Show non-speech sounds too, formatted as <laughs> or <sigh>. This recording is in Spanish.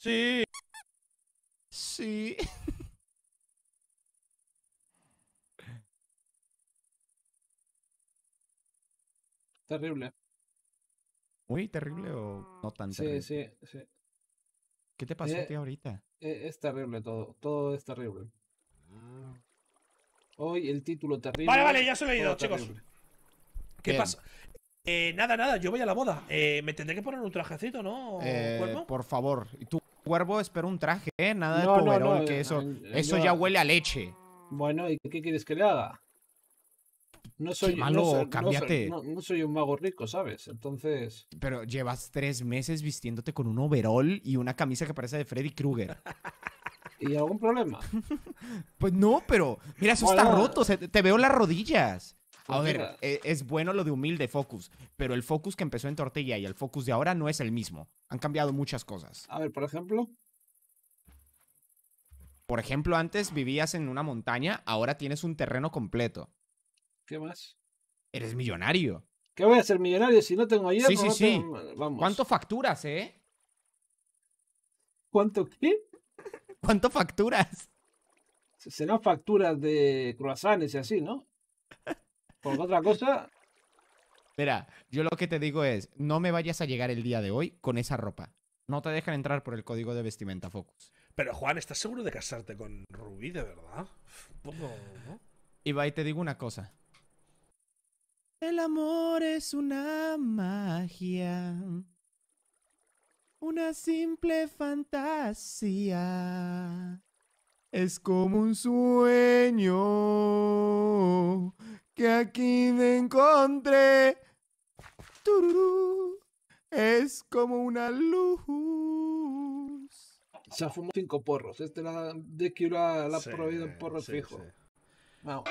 Sí. Sí. <laughs> Terrible. Muy terrible o no mm, tan terrible. Sí, sí, sí. ¿Qué te pasó a eh, ti ahorita? E, es terrible todo. Todo es terrible. Hoy el título terrible. Vale, vale, ya se lo he ido, chicos. ¿Qué pasa? Eh, nada, nada, yo voy a la boda. Eh, me tendré que poner un trajecito, ¿no? por favor. ¿Y tú? Cuervo espero un traje, ¿eh? Nada de poverol, que eso, eso ya huele a leche. Bueno, ¿y qué quieres que le haga? No soy, malo, No, soy, un mago rico, ¿sabes? Entonces. Pero llevas tres meses vistiéndote con un overol y una camisa que parece de Freddy Krueger. <laughs> ¿Y algún problema? <laughs> pues no, pero mira, eso está roto. te veo las rodillas. A ver, eh, es, bueno lo de humilde Focus, pero el Focus que empezó en Tortilla y el Focus de ahora no es el mismo. Han cambiado muchas cosas. A ver, por ejemplo. Por ejemplo, antes vivías en una montaña, ahora tienes un terreno completo. ¿Qué más? Eres millonario. ¿Qué voy a ser millonario si no tengo ahí Sí, sí, sí. ¿Cuánto facturas, eh? ¿Cuánto qué? <laughs> ¿Cuánto facturas? Serán facturas de croissants y así, ¿no? Por pues, otra cosa. Mira, yo lo que te digo es: no me vayas a llegar el día de hoy con esa ropa. No te dejan entrar por el código de vestimenta Focus. Pero Juan, ¿estás seguro de casarte con Rubí, de verdad? Y va y te digo una cosa. El amor es una magia. Una simple fantasía. Es como un sueño que aquí me encontré. Tururú, es como una luz. Se fumó cinco porros. Este la, de que la, la ha prohibido porros fijo. Vamos.